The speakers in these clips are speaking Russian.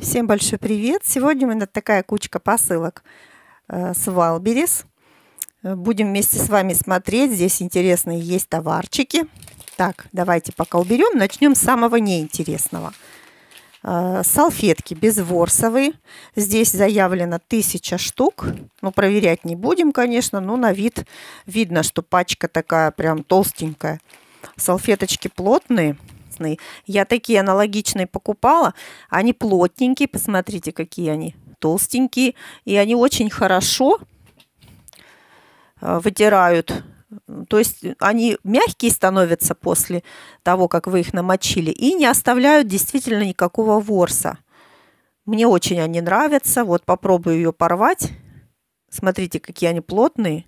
Всем большой привет! Сегодня у меня такая кучка посылок э, с Валберис. Э, будем вместе с вами смотреть. Здесь интересные есть товарчики. Так, давайте пока уберем. Начнем с самого неинтересного. Э, салфетки безворсовые. Здесь заявлено 1000 штук. Ну, проверять не будем, конечно, но на вид видно, что пачка такая прям толстенькая. Салфеточки плотные классный. Я такие аналогичные покупала. Они плотненькие, посмотрите, какие они толстенькие. И они очень хорошо э, вытирают то есть они мягкие становятся после того, как вы их намочили, и не оставляют действительно никакого ворса. Мне очень они нравятся. Вот попробую ее порвать. Смотрите, какие они плотные,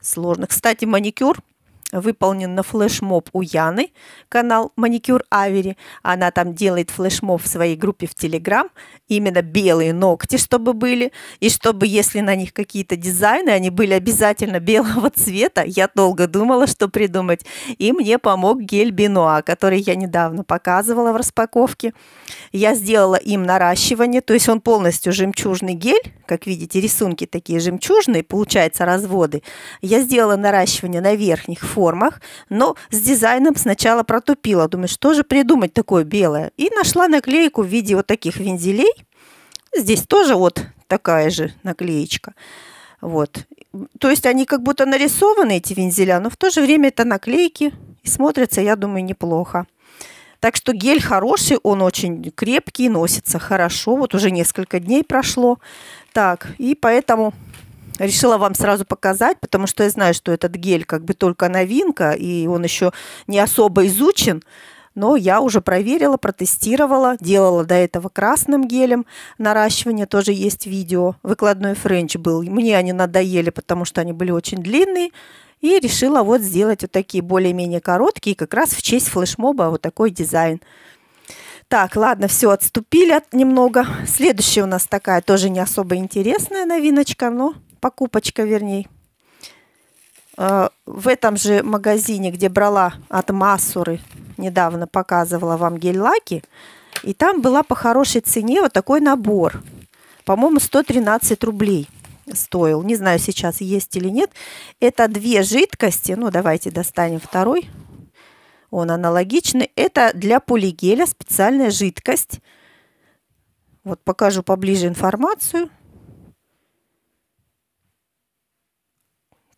сложные. Кстати, маникюр выполнен на флешмоб у Яны, канал Маникюр Авери. Она там делает флешмоб в своей группе в Телеграм именно белые ногти, чтобы были, и чтобы, если на них какие-то дизайны, они были обязательно белого цвета. Я долго думала, что придумать. И мне помог гель Бенуа, который я недавно показывала в распаковке. Я сделала им наращивание, то есть он полностью жемчужный гель. Как видите, рисунки такие жемчужные, получается разводы. Я сделала наращивание на верхних формах, но с дизайном сначала протупила. Думаю, что же придумать такое белое? И нашла наклейку в виде вот таких вензелей, Здесь тоже вот такая же наклеечка. Вот. То есть они как будто нарисованы, эти вензеля, но в то же время это наклейки. И смотрятся, я думаю, неплохо. Так что гель хороший, он очень крепкий, носится хорошо. Вот уже несколько дней прошло. Так, и поэтому решила вам сразу показать, потому что я знаю, что этот гель как бы только новинка, и он еще не особо изучен но я уже проверила, протестировала, делала до этого красным гелем наращивание, тоже есть видео, выкладной френч был. Мне они надоели, потому что они были очень длинные, и решила вот сделать вот такие более-менее короткие, как раз в честь флешмоба вот такой дизайн. Так, ладно, все, отступили от немного. Следующая у нас такая тоже не особо интересная новиночка, но покупочка, вернее, Э, в этом же магазине, где брала от массуры недавно показывала вам гель-лаки, и там была по хорошей цене вот такой набор. По-моему, 113 рублей стоил. Не знаю, сейчас есть или нет. Это две жидкости. Ну, давайте достанем второй. Он аналогичный. Это для полигеля специальная жидкость. Вот покажу поближе информацию.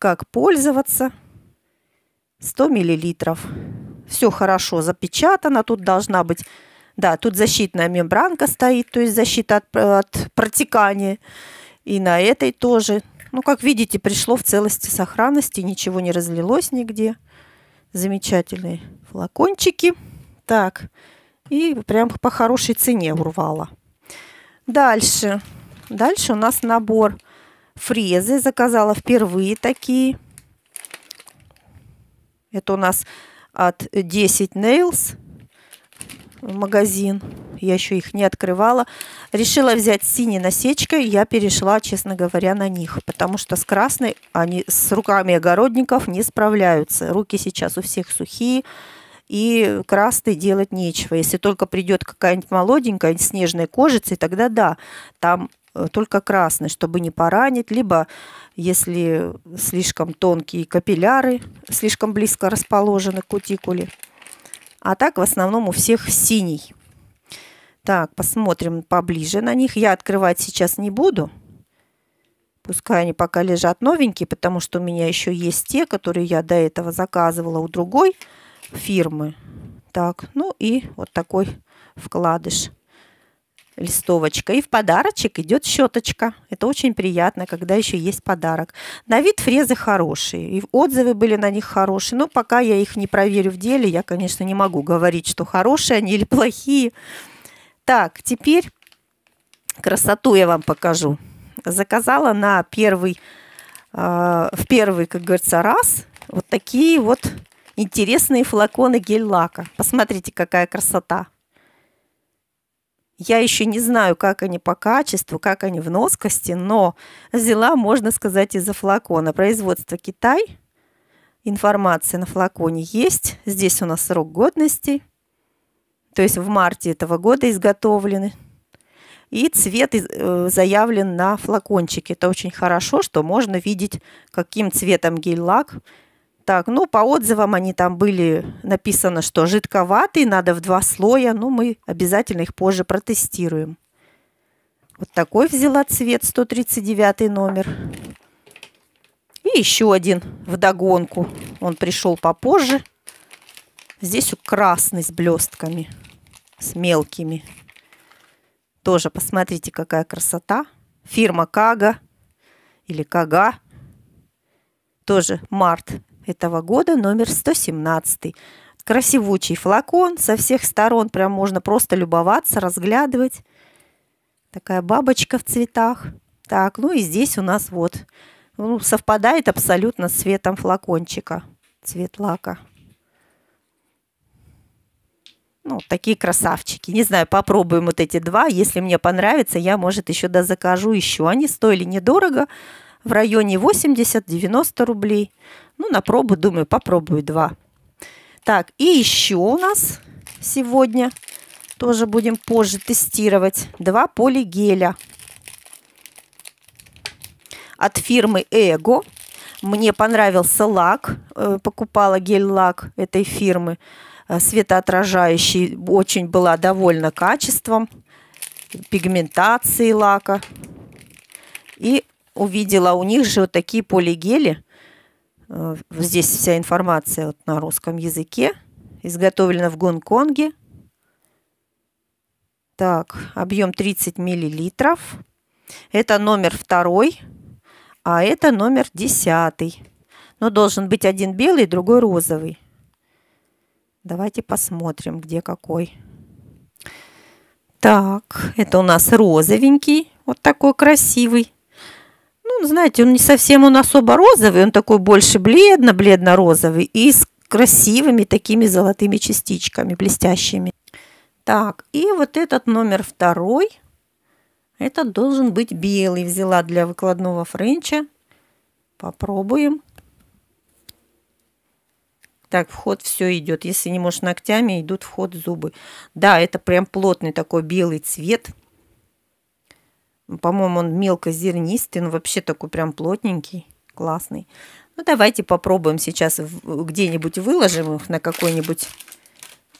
как пользоваться. 100 миллилитров. Все хорошо запечатано. Тут должна быть... Да, тут защитная мембранка стоит, то есть защита от, от протекания. И на этой тоже. Ну, как видите, пришло в целости сохранности. Ничего не разлилось нигде. Замечательные флакончики. Так, и прям по хорошей цене урвала. Дальше. Дальше у нас набор фрезы. Заказала впервые такие. Это у нас от 10 Nails магазин. Я еще их не открывала. Решила взять синей насечкой. Я перешла, честно говоря, на них. Потому что с красной они с руками огородников не справляются. Руки сейчас у всех сухие. И красный делать нечего. Если только придет какая-нибудь молоденькая, снежная нежной тогда да. Там Э, только красный, чтобы не поранить, либо если слишком тонкие капилляры, слишком близко расположены к кутикуле. А так в основном у всех синий. Так, посмотрим поближе на них. Я открывать сейчас не буду. Пускай они пока лежат новенькие, потому что у меня еще есть те, которые я до этого заказывала у другой фирмы. Так, ну и вот такой вкладыш листовочка. И в подарочек идет щеточка. Это очень приятно, когда еще есть подарок. На вид фрезы хорошие. И отзывы были на них хорошие. Но пока я их не проверю в деле, я, конечно, не могу говорить, что хорошие они или плохие. Так, теперь красоту я вам покажу. Заказала на первый, э, в первый, как говорится, раз вот такие вот интересные флаконы гель-лака. Посмотрите, какая красота. Я еще не знаю, как они по качеству, как они в носкости, но взяла, можно сказать, из-за флакона. Производство Китай. Информация на флаконе есть. Здесь у нас срок годности. То есть в марте этого года изготовлены. И цвет э, заявлен на флакончике. Это очень хорошо, что можно видеть, каким цветом гель-лак так, ну, по отзывам они там были написано, что жидковатые, надо в два слоя, но ну, мы обязательно их позже протестируем. Вот такой взяла цвет, 139 номер. И еще один вдогонку. Он пришел попозже. Здесь красный с блестками, с мелкими. Тоже посмотрите, какая красота. Фирма Кага или Кага. Тоже март этого года, номер 117. Красивучий флакон, со всех сторон прям можно просто любоваться, разглядывать. Такая бабочка в цветах. Так, ну и здесь у нас вот ну, совпадает абсолютно с цветом флакончика, цвет лака. Ну, такие красавчики. Не знаю, попробуем вот эти два. Если мне понравится, я, может, еще закажу еще. Они стоили недорого, в районе 80-90 рублей. Ну, на пробу, думаю, попробую два. Так, и еще у нас сегодня, тоже будем позже тестировать, два полигеля от фирмы Эго. Мне понравился лак, э, покупала гель-лак этой фирмы, э, светоотражающий, очень была довольна качеством, пигментацией лака. И увидела, у них же вот такие полигели. Э, здесь вся информация вот на русском языке. Изготовлена в Гонконге. Так, объем 30 миллилитров. Это номер второй, а это номер десятый. Но должен быть один белый, другой розовый. Давайте посмотрим, где какой. Так, это у нас розовенький, вот такой красивый знаете, он не совсем, он особо розовый, он такой больше бледно-бледно-розовый и с красивыми такими золотыми частичками, блестящими. Так, и вот этот номер второй, этот должен быть белый. Взяла для выкладного френча. Попробуем. Так, вход все идет. Если не можешь ногтями, идут вход зубы. Да, это прям плотный такой белый цвет. По-моему, он мелкозернистый, но вообще такой прям плотненький, классный. Ну, давайте попробуем сейчас где-нибудь выложим их на какой-нибудь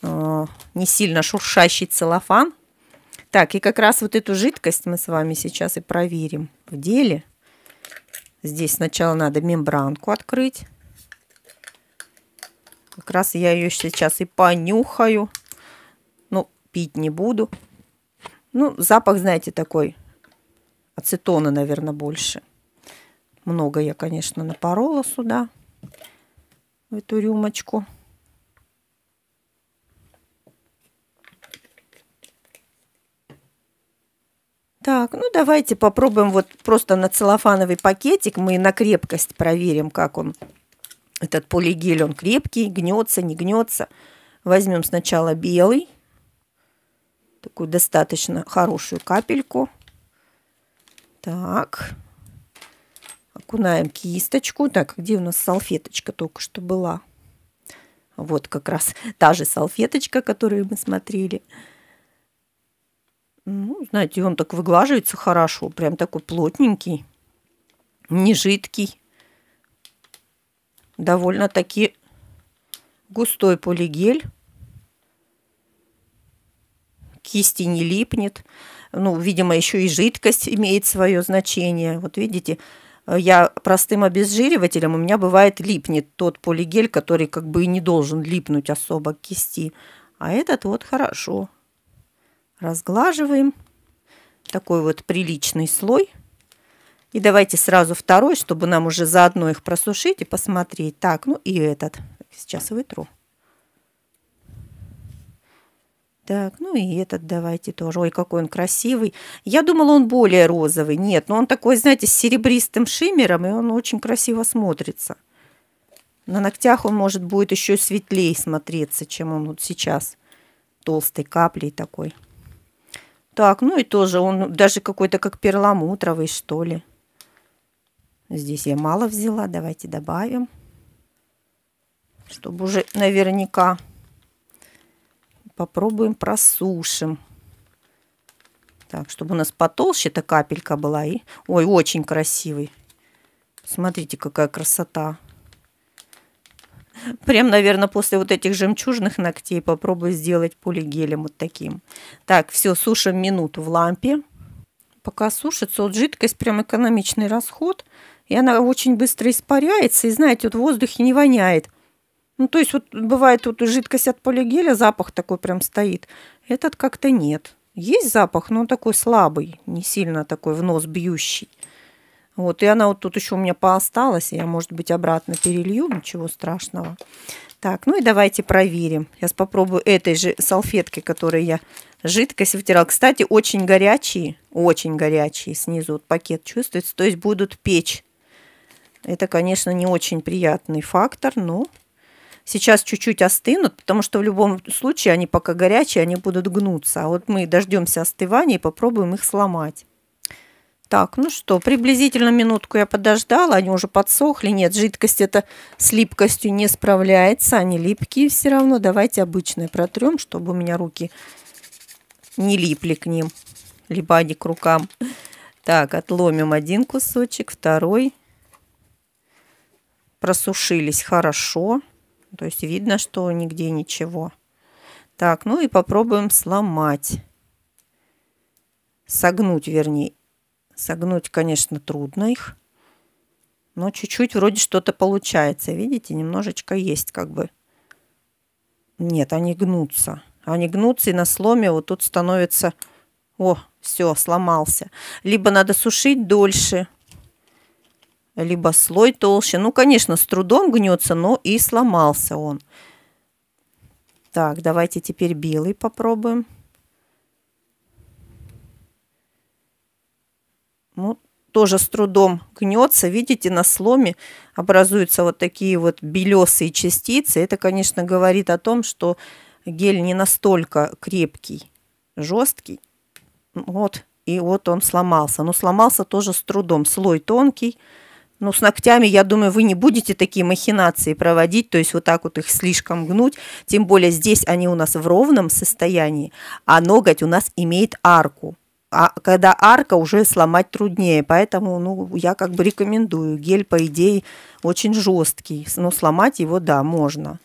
э, не сильно шуршащий целлофан. Так, и как раз вот эту жидкость мы с вами сейчас и проверим в деле. Здесь сначала надо мембранку открыть. Как раз я ее сейчас и понюхаю. Ну, пить не буду. Ну, запах, знаете, такой Ацетона, наверное, больше. Много я, конечно, напорола сюда, в эту рюмочку. Так, ну давайте попробуем вот просто на целлофановый пакетик. Мы на крепкость проверим, как он, этот полигель, он крепкий, гнется, не гнется. Возьмем сначала белый, такую достаточно хорошую капельку – так. Окунаем кисточку. Так, где у нас салфеточка только что была? Вот как раз та же салфеточка, которую мы смотрели. Ну, знаете, он так выглаживается хорошо. Прям такой плотненький, не жидкий. Довольно-таки густой полигель кисти не липнет. Ну, видимо, еще и жидкость имеет свое значение. Вот видите, э, я простым обезжиривателем, у меня бывает липнет тот полигель, который как бы и не должен липнуть особо к кисти. А этот вот хорошо. Разглаживаем. Такой вот приличный слой. И давайте сразу второй, чтобы нам уже заодно их просушить и посмотреть. Так, ну и этот. Сейчас вытру. Так, ну и этот давайте тоже. Ой, какой он красивый. Я думала, он более розовый. Нет, но ну он такой, знаете, с серебристым шиммером, и он очень красиво смотрится. На ногтях он, может, будет еще светлее смотреться, чем он вот сейчас. Толстой каплей такой. Так, ну и тоже он даже какой-то как перламутровый, что ли. Здесь я мало взяла. Давайте добавим, чтобы уже наверняка попробуем просушим. Так, чтобы у нас потолще эта капелька была. И... Ой, очень красивый. Смотрите, какая красота. Прям, наверное, после вот этих жемчужных ногтей попробую сделать полигелем вот таким. Так, все, сушим минуту в лампе. Пока сушится, вот жидкость прям экономичный расход. И она очень быстро испаряется. И знаете, вот в воздухе не воняет. Ну, то есть вот бывает вот жидкость от полигеля, запах такой прям стоит. Этот как-то нет. Есть запах, но он такой слабый, не сильно такой в нос бьющий. Вот, и она вот тут еще у меня поосталась, я, может быть, обратно перелью, ничего страшного. Так, ну и давайте проверим. Я попробую этой же салфетки, которой я жидкость вытирала. Кстати, очень горячие, очень горячие снизу вот пакет чувствуется, то есть будут печь. Это, конечно, не очень приятный фактор, но сейчас чуть-чуть остынут, потому что в любом случае они пока горячие, они будут гнуться. А вот мы дождемся остывания и попробуем их сломать. Так, ну что, приблизительно минутку я подождала, они уже подсохли. Нет, жидкость эта с липкостью не справляется, они липкие все равно. Давайте обычные протрем, чтобы у меня руки не липли к ним, либо они к рукам. Так, отломим один кусочек, второй. Просушились хорошо. Хорошо. То есть видно, что нигде ничего. Так, ну и попробуем сломать. Согнуть, вернее. Согнуть, конечно, трудно их. Но чуть-чуть вроде что-то получается. Видите, немножечко есть как бы. Нет, они гнутся. Они гнутся, и на сломе вот тут становится... О, все, сломался. Либо надо сушить дольше, либо слой толще. Ну, конечно, с трудом гнется, но и сломался он. Так, давайте теперь белый попробуем. Ну, тоже с трудом гнется. Видите, на сломе образуются вот такие вот белесые частицы. Это, конечно, говорит о том, что гель не настолько крепкий, жесткий. Вот, и вот он сломался. Но сломался тоже с трудом. Слой тонкий. Ну, с ногтями, я думаю, вы не будете такие махинации проводить, то есть вот так вот их слишком гнуть. Тем более здесь они у нас в ровном состоянии, а ноготь у нас имеет арку. А когда арка уже сломать труднее, поэтому ну, я как бы рекомендую. Гель, по идее, очень жесткий, но сломать его, да, можно.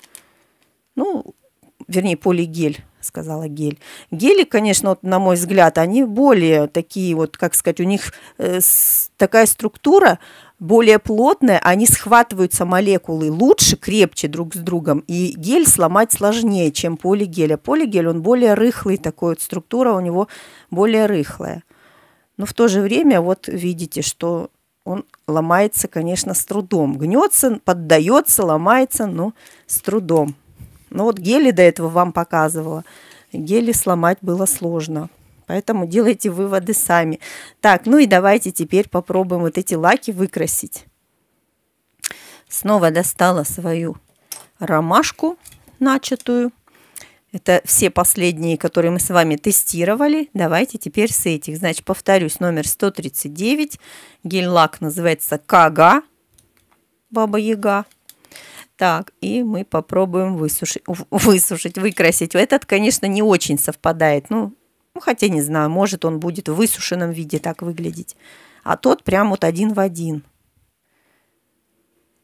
Ну, вернее, полигель, сказала гель. Гели, конечно, вот, на мой взгляд, они более такие, вот, как сказать, у них э, такая структура, более плотная, они схватываются молекулы лучше, крепче друг с другом, и гель сломать сложнее, чем полигель. А полигель, он более рыхлый такой, вот структура у него более рыхлая. Но в то же время вот видите, что он ломается, конечно, с трудом. Гнется, поддается, ломается, но с трудом. Ну вот гели до этого вам показывала. Гели сломать было сложно. Поэтому делайте выводы сами. Так, ну и давайте теперь попробуем вот эти лаки выкрасить. Снова достала свою ромашку начатую. Это все последние, которые мы с вами тестировали. Давайте теперь с этих. Значит, повторюсь, номер 139. Гель-лак называется Кага Баба-Яга. Так, и мы попробуем высушить, высушить, выкрасить. Этот, конечно, не очень совпадает. Ну, ну, хотя не знаю, может, он будет в высушенном виде так выглядеть. А тот прям вот один в один.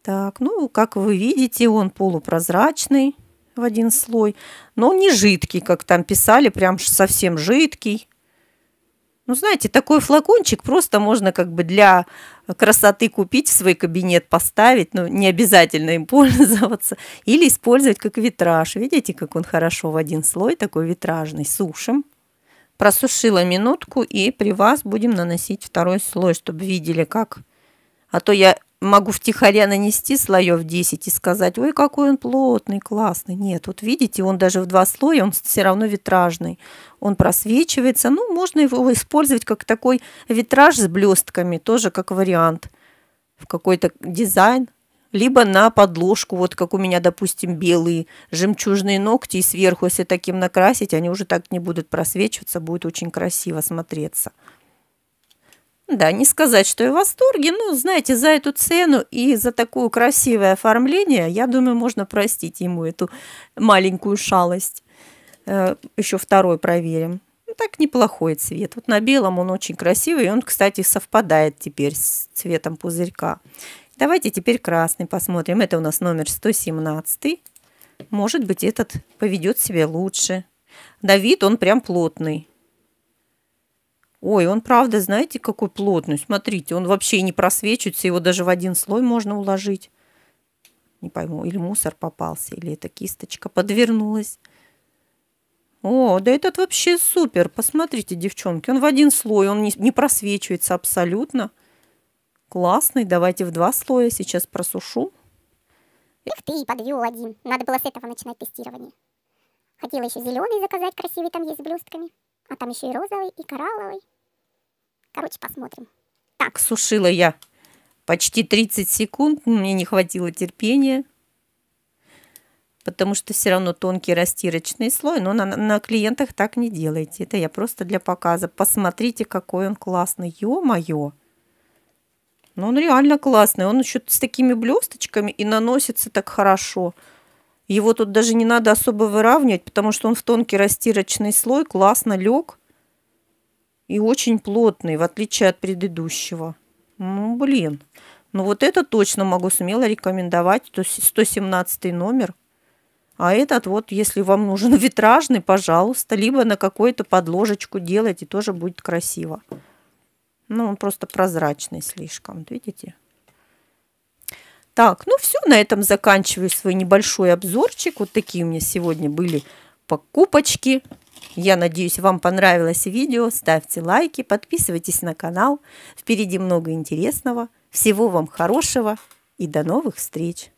Так, ну, как вы видите, он полупрозрачный в один слой. Но он не жидкий, как там писали, прям совсем жидкий. Ну, знаете, такой флакончик просто можно как бы для красоты купить, в свой кабинет поставить, но ну, не обязательно им пользоваться, или использовать как витраж. Видите, как он хорошо в один слой, такой витражный, сушим просушила минутку и при вас будем наносить второй слой, чтобы видели как. А то я могу втихаря нанести слоев 10 и сказать, ой, какой он плотный, классный. Нет, вот видите, он даже в два слоя, он все равно витражный. Он просвечивается, ну, можно его использовать как такой витраж с блестками, тоже как вариант в какой-то дизайн либо на подложку, вот как у меня, допустим, белые жемчужные ногти, и сверху, если таким накрасить, они уже так не будут просвечиваться, будет очень красиво смотреться. Да, не сказать, что я в восторге, но, знаете, за эту цену и за такое красивое оформление, я думаю, можно простить ему эту маленькую шалость. Э, еще второй проверим. Ну, так неплохой цвет. Вот на белом он очень красивый, и он, кстати, совпадает теперь с цветом пузырька. Давайте теперь красный посмотрим. Это у нас номер 117. Может быть, этот поведет себя лучше. На вид он прям плотный. Ой, он правда, знаете, какой плотный. Смотрите, он вообще не просвечивается. Его даже в один слой можно уложить. Не пойму, или мусор попался, или эта кисточка подвернулась. О, да этот вообще супер. Посмотрите, девчонки, он в один слой, он не, не просвечивается абсолютно. Классный, давайте в два слоя сейчас просушу. Эх ты, подвел один. Надо было с этого начинать тестирование. Хотела еще зеленый заказать, красивый там есть с блестками. А там еще и розовый, и коралловый. Короче, посмотрим. Так, сушила я почти 30 секунд. Мне не хватило терпения. Потому что все равно тонкий растирочный слой. Но на, на клиентах так не делайте. Это я просто для показа. Посмотрите, какой он классный. Ё-моё! Но ну, он реально классный. Он еще с такими блесточками и наносится так хорошо. Его тут даже не надо особо выравнивать, потому что он в тонкий растирочный слой классно лег и очень плотный, в отличие от предыдущего. Ну, блин. Ну, вот это точно могу смело рекомендовать. то есть 117 номер. А этот вот, если вам нужен витражный, пожалуйста, либо на какую-то подложечку делайте, тоже будет красиво. Ну, он просто прозрачный слишком, видите? Так, ну все, на этом заканчиваю свой небольшой обзорчик. Вот такие у меня сегодня были покупочки. Я надеюсь, вам понравилось видео. Ставьте лайки, подписывайтесь на канал. Впереди много интересного. Всего вам хорошего и до новых встреч!